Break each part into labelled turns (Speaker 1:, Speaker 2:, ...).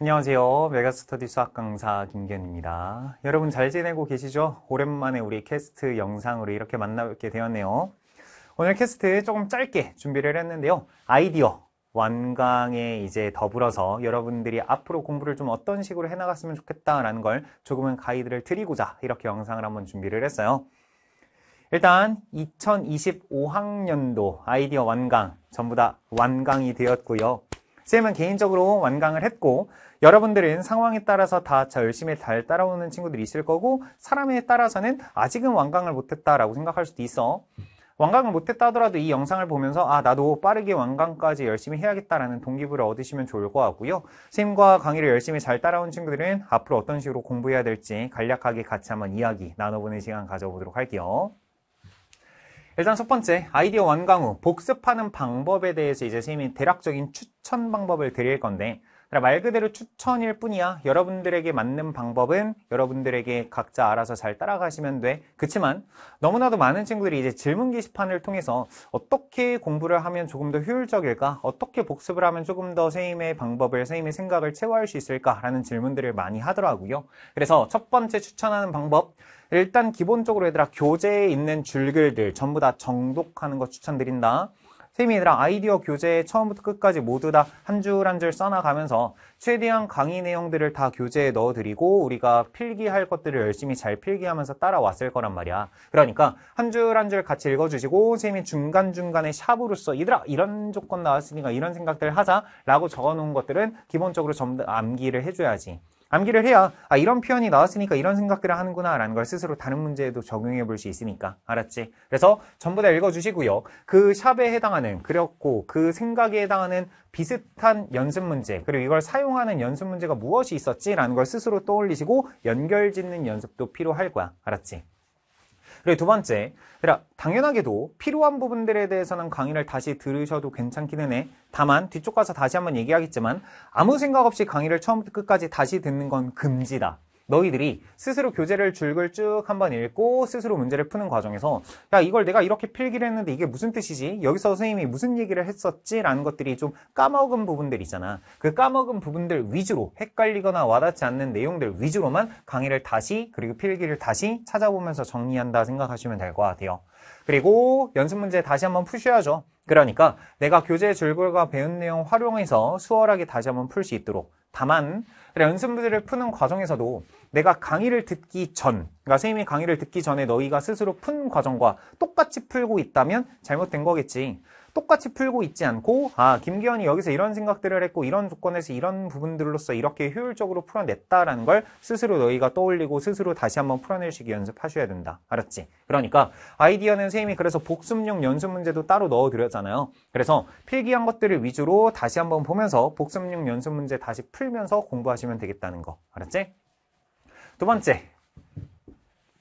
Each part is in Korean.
Speaker 1: 안녕하세요. 메가스터디 수학 강사 김견입니다. 여러분 잘 지내고 계시죠? 오랜만에 우리 캐스트 영상으로 이렇게 만나뵙게 되었네요. 오늘 캐스트 조금 짧게 준비를 했는데요. 아이디어 완강에 이제 더불어서 여러분들이 앞으로 공부를 좀 어떤 식으로 해나갔으면 좋겠다라는 걸 조금은 가이드를 드리고자 이렇게 영상을 한번 준비를 했어요. 일단 2025학년도 아이디어 완강 전부 다 완강이 되었고요. 쌤은 개인적으로 완강을 했고 여러분들은 상황에 따라서 다 열심히 잘 따라오는 친구들이 있을 거고 사람에 따라서는 아직은 완강을 못했다라고 생각할 수도 있어. 완강을 못했다 하더라도 이 영상을 보면서 아 나도 빠르게 완강까지 열심히 해야겠다라는 동기부를 얻으시면 좋을 것 같고요. 쌤과 강의를 열심히 잘 따라온 친구들은 앞으로 어떤 식으로 공부해야 될지 간략하게 같이 한번 이야기 나눠보는 시간 가져보도록 할게요. 일단 첫 번째 아이디어 완강 후 복습하는 방법에 대해서 이제 선생님이 대략적인 추천 방법을 드릴 건데 말 그대로 추천일 뿐이야. 여러분들에게 맞는 방법은 여러분들에게 각자 알아서 잘 따라가시면 돼. 그치만 너무나도 많은 친구들이 이제 질문 게시판을 통해서 어떻게 공부를 하면 조금 더 효율적일까? 어떻게 복습을 하면 조금 더 선생님의 방법을, 선생님의 생각을 채워할 수 있을까라는 질문들을 많이 하더라고요. 그래서 첫 번째 추천하는 방법 일단 기본적으로 얘들아 교재에 있는 줄글들 전부 다 정독하는 거 추천드린다. 선생님이 얘들아 아이디어 교재에 처음부터 끝까지 모두 다 한 줄 한 줄 써나가면서 최대한 강의 내용들을 다 교재에 넣어드리고 우리가 필기할 것들을 열심히 잘 필기하면서 따라왔을 거란 말이야. 그러니까 한 줄 한 줄 같이 읽어주시고 선생님이 중간중간에 샵으로 써 얘들아 이런 조건 나왔으니까 이런 생각들 하자라고 적어놓은 것들은 기본적으로 전부 암기를 해줘야지. 암기를 해야 아 이런 표현이 나왔으니까 이런 생각들을 하는구나 라는 걸 스스로 다른 문제에도 적용해 볼 수 있으니까 알았지? 그래서 전부 다 읽어주시고요. 그 샵에 해당하는 그렸고 그 생각에 해당하는 비슷한 연습 문제 그리고 이걸 사용하는 연습 문제가 무엇이 있었지? 라는 걸 스스로 떠올리시고 연결 짓는 연습도 필요할 거야. 알았지? 그리고 두 번째, 당연하게도 필요한 부분들에 대해서는 강의를 다시 들으셔도 괜찮기는 해. 다만 뒤쪽 가서 다시 한번 얘기하겠지만 아무 생각 없이 강의를 처음부터 끝까지 다시 듣는 건 금지다. 너희들이 스스로 교재를 줄글 쭉 한번 읽고 스스로 문제를 푸는 과정에서 야 이걸 내가 이렇게 필기를 했는데 이게 무슨 뜻이지? 여기서 선생님이 무슨 얘기를 했었지? 라는 것들이 좀 까먹은 부분들 있잖아 그 까먹은 부분들 위주로 헷갈리거나 와닿지 않는 내용들 위주로만 강의를 다시 그리고 필기를 다시 찾아보면서 정리한다 생각하시면 될 것 같아요 그리고 연습 문제 다시 한번 푸셔야죠 그러니까 내가 교재 줄거리가 배운 내용 활용해서 수월하게 다시 한번 풀 수 있도록 다만 연습문제를 푸는 과정에서도 내가 강의를 듣기 전, 그러니까 선생님이 강의를 듣기 전에 너희가 스스로 푼 과정과 똑같이 풀고 있다면 잘못된 거겠지. 똑같이 풀고 있지 않고 아 김기현이 여기서 이런 생각들을 했고 이런 조건에서 이런 부분들로서 이렇게 효율적으로 풀어냈다라는 걸 스스로 너희가 떠올리고 스스로 다시 한번 풀어내시기 연습하셔야 된다 알았지? 그러니까 아이디어는 선생님이 그래서 복습용 연습 문제도 따로 넣어드렸잖아요 그래서 필기한 것들을 위주로 다시 한번 보면서 복습용 연습 문제 다시 풀면서 공부하시면 되겠다는 거 알았지? 두 번째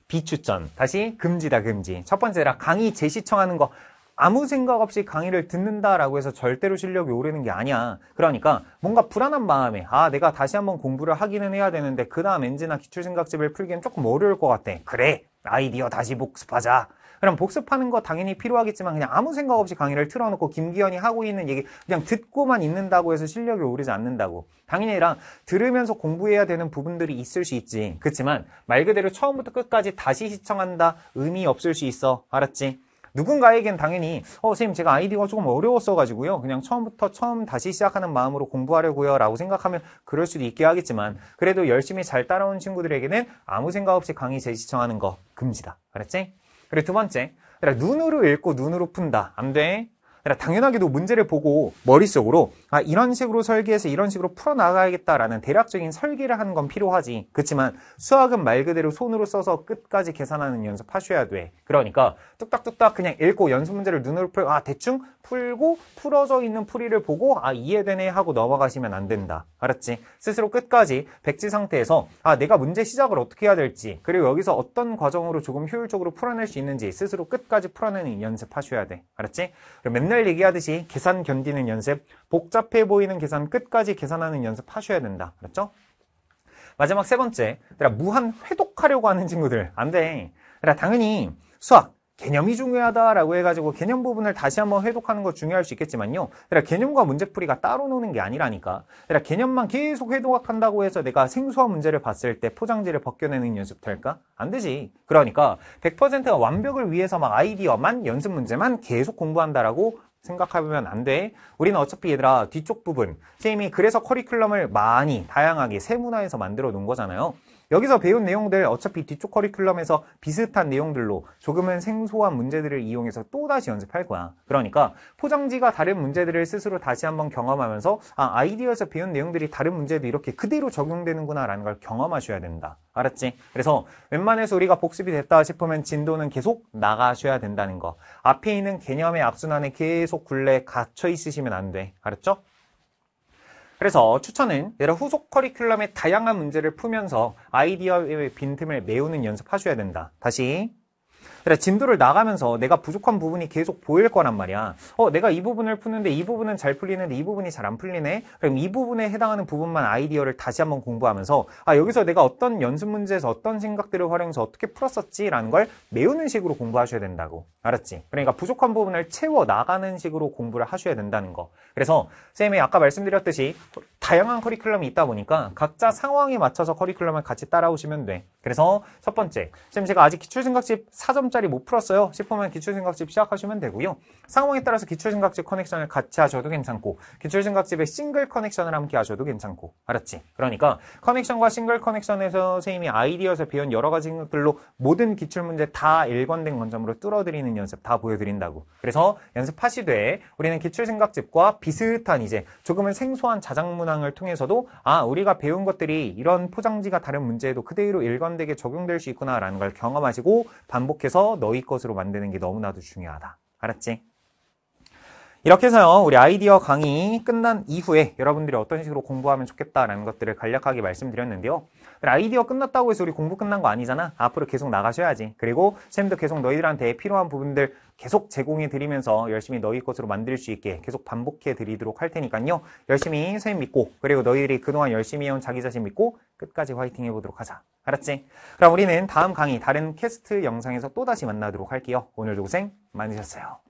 Speaker 1: 비추천 다시 금지다 금지 첫 번째라 강의 재시청하는 거 아무 생각 없이 강의를 듣는다라고 해서 절대로 실력이 오르는 게 아니야. 그러니까 뭔가 불안한 마음에 아 내가 다시 한번 공부를 하기는 해야 되는데 그 다음 엔지나 기출생각집을 풀기엔 조금 어려울 것 같아. 그래 아이디어 다시 복습하자. 그럼 복습하는 거 당연히 필요하겠지만 그냥 아무 생각 없이 강의를 틀어놓고 김기현이 하고 있는 얘기 그냥 듣고만 있는다고 해서 실력이 오르지 않는다고 당연히랑 들으면서 공부해야 되는 부분들이 있을 수 있지 그렇지만 말 그대로 처음부터 끝까지 다시 시청한다 의미 없을 수 있어 알았지? 누군가에겐 당연히 어 선생님 제가 아이디가 조금 어려웠어가지고요 그냥 처음부터 처음 다시 시작하는 마음으로 공부하려고요 라고 생각하면 그럴 수도 있게 하겠지만 그래도 열심히 잘 따라온 친구들에게는 아무 생각 없이 강의 재시청하는 거 금지다 알았지? 그리고 두 번째 눈으로 읽고 눈으로 푼다 안 돼. 당연하게도 문제를 보고 머릿속으로 아 이런 식으로 설계해서 이런 식으로 풀어나가야겠다라는 대략적인 설계를 하는 건 필요하지 그렇지만 수학은 말 그대로 손으로 써서 끝까지 계산하는 연습하셔야 돼 그러니까 뚝딱뚝딱 그냥 읽고 연습 문제를 눈으로 풀 아 대충 풀고 풀어져 있는 풀이를 보고 아 이해되네 하고 넘어가시면 안 된다. 알았지? 스스로 끝까지 백지 상태에서 아 내가 문제 시작을 어떻게 해야 될지 그리고 여기서 어떤 과정으로 조금 효율적으로 풀어낼 수 있는지 스스로 끝까지 풀어내는 연습하셔야 돼. 알았지? 그럼 맨날 얘기하듯이 계산 견디는 연습, 복잡해 보이는 계산 끝까지 계산하는 연습하셔야 된다. 알았죠? 마지막 세 번째, 무한 회독하려고 하는 친구들 안 돼. 내가 당연히 수학 개념이 중요하다라고 해가지고 개념 부분을 다시 한번 회독하는 거 중요할 수 있겠지만요. 그러니까 개념과 문제풀이가 따로 노는 게 아니라니까. 그러니까 개념만 계속 회독한다고 해서 내가 생소한 문제를 봤을 때 포장지를 벗겨내는 연습 될까? 안 되지. 그러니까 100%가 완벽을 위해서 막 아이디어만 연습 문제만 계속 공부한다라고 생각하면 안 돼. 우리는 어차피 얘들아 뒤쪽 부분, 선생님이 그래서 커리큘럼을 많이 다양하게 세 문화에서 만들어 놓은 거잖아요. 여기서 배운 내용들 어차피 뒤쪽 커리큘럼에서 비슷한 내용들로 조금은 생소한 문제들을 이용해서 또다시 연습할 거야. 그러니까 포장지가 다른 문제들을 스스로 다시 한번 경험하면서 아, 아이디어에서 배운 내용들이 다른 문제도 이렇게 그대로 적용되는구나 라는 걸 경험하셔야 된다. 알았지? 그래서 웬만해서 우리가 복습이 됐다 싶으면 진도는 계속 나가셔야 된다는 거. 앞에 있는 개념의 악순환에 계속 굴레에 갇혀 있으시면 안 돼. 알았죠? 그래서 추천은 여러 후속 커리큘럼의 다양한 문제를 풀면서 아이디어의 빈틈을 메우는 연습하셔야 된다. 다시 그래 진도를 나가면서 내가 부족한 부분이 계속 보일 거란 말이야. 어, 내가 이 부분을 푸는데 이 부분은 잘 풀리는데 이 부분이 잘 안 풀리네. 그럼 이 부분에 해당하는 부분만 아이디어를 다시 한번 공부하면서 아, 여기서 내가 어떤 연습 문제에서 어떤 생각들을 활용해서 어떻게 풀었었지라는 걸 메우는 식으로 공부하셔야 된다고. 알았지? 그러니까 부족한 부분을 채워 나가는 식으로 공부를 하셔야 된다는 거. 그래서 쌤이 아까 말씀드렸듯이 다양한 커리큘럼이 있다 보니까 각자 상황에 맞춰서 커리큘럼을 같이 따라오시면 돼. 그래서 첫 번째, 쌤 제가 아직 기출생각집 4점짜리 못 풀었어요 싶으면 기출생각집 시작하시면 되고요. 상황에 따라서 기출생각집 커넥션을 같이 하셔도 괜찮고 기출생각집에 싱글 커넥션을 함께 하셔도 괜찮고 알았지? 그러니까 커넥션과 싱글 커넥션에서 선생님이 아이디어에서 배운 여러 가지 생각들로 모든 기출문제 다 일관된 관점으로 뚫어드리는 연습 다 보여드린다고. 그래서 연습하시되 우리는 기출생각집과 비슷한 이제 조금은 생소한 자작문화 사항을 통해서도 아 우리가 배운 것들이 이런 포장지가 다른 문제에도 그대로 일관되게 적용될 수 있구나라는 걸 경험하시고 반복해서 너희 것으로 만드는 게 너무나도 중요하다. 알았지? 이렇게 해서 요 우리 아이디어 강의 끝난 이후에 여러분들이 어떤 식으로 공부하면 좋겠다라는 것들을 간략하게 말씀드렸는데요. 아이디어 끝났다고 해서 우리 공부 끝난 거 아니잖아. 앞으로 계속 나가셔야지. 그리고 쌤도 계속 너희들한테 필요한 부분들 계속 제공해 드리면서 열심히 너희 것으로 만들 수 있게 계속 반복해 드리도록 할 테니까요. 열심히 쌤 믿고 그리고 너희들이 그동안 열심히 해온 자기 자신 믿고 끝까지 화이팅 해보도록 하자. 알았지? 그럼 우리는 다음 강의 다른 캐스트 영상에서 또다시 만나도록 할게요. 오늘도 고생 많으셨어요.